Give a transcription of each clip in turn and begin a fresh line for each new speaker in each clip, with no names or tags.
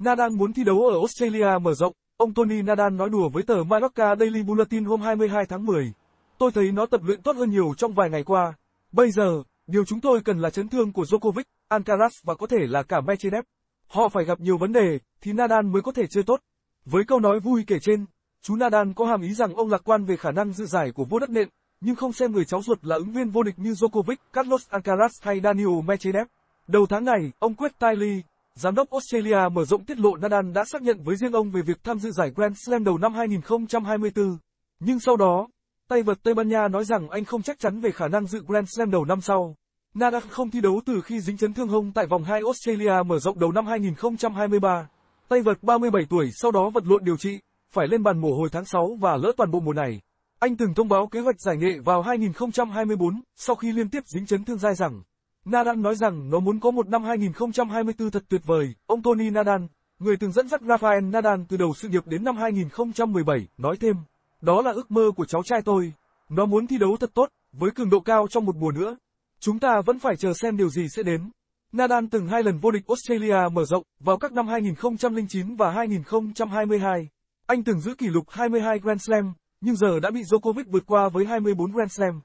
Nadal muốn thi đấu ở Australia mở rộng, ông Tony Nadal nói đùa với tờ Mallorca Daily Bulletin hôm 22 tháng 10. Tôi thấy nó tập luyện tốt hơn nhiều trong vài ngày qua. Bây giờ, điều chúng tôi cần là chấn thương của Djokovic, Alcaraz và có thể là cả Medvedev. Họ phải gặp nhiều vấn đề, thì Nadal mới có thể chơi tốt. Với câu nói vui kể trên, chú Nadal có hàm ý rằng ông lạc quan về khả năng dự giải của vua đất nện, nhưng không xem người cháu ruột là ứng viên vô địch như Djokovic, Carlos Alcaraz hay Daniel Medvedev. Đầu tháng này, ông Quét Tiley, Giám đốc Australia mở rộng tiết lộ Nadal đã xác nhận với riêng ông về việc tham dự giải Grand Slam đầu năm 2024. Nhưng sau đó, tay vợt Tây Ban Nha nói rằng anh không chắc chắn về khả năng dự Grand Slam đầu năm sau. Nadal không thi đấu từ khi dính chấn thương hông tại vòng 2 Australia mở rộng đầu năm 2023. Tay vợt 37 tuổi sau đó vật lộn điều trị, phải lên bàn mổ hồi tháng 6 và lỡ toàn bộ mùa này. Anh từng thông báo kế hoạch giải nghệ vào 2024 sau khi liên tiếp dính chấn thương dai dẳng. Nadal nói rằng nó muốn có một năm 2024 thật tuyệt vời. Ông Tony Nadal, người từng dẫn dắt Rafael Nadal từ đầu sự nghiệp đến năm 2017, nói thêm. Đó là ước mơ của cháu trai tôi. Nó muốn thi đấu thật tốt, với cường độ cao trong một mùa nữa. Chúng ta vẫn phải chờ xem điều gì sẽ đến. Nadal từng hai lần vô địch Australia mở rộng vào các năm 2009 và 2022. Anh từng giữ kỷ lục 22 Grand Slam, nhưng giờ đã bị Djokovic vượt qua với 24 Grand Slam.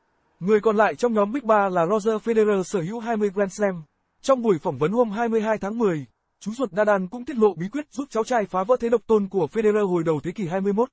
Người còn lại trong nhóm Big 3 là Roger Federer sở hữu 20 Grand Slam. Trong buổi phỏng vấn hôm 22 tháng 10, chú ruột Nadal cũng tiết lộ bí quyết giúp cháu trai phá vỡ thế độc tôn của Federer hồi đầu thế kỷ 21.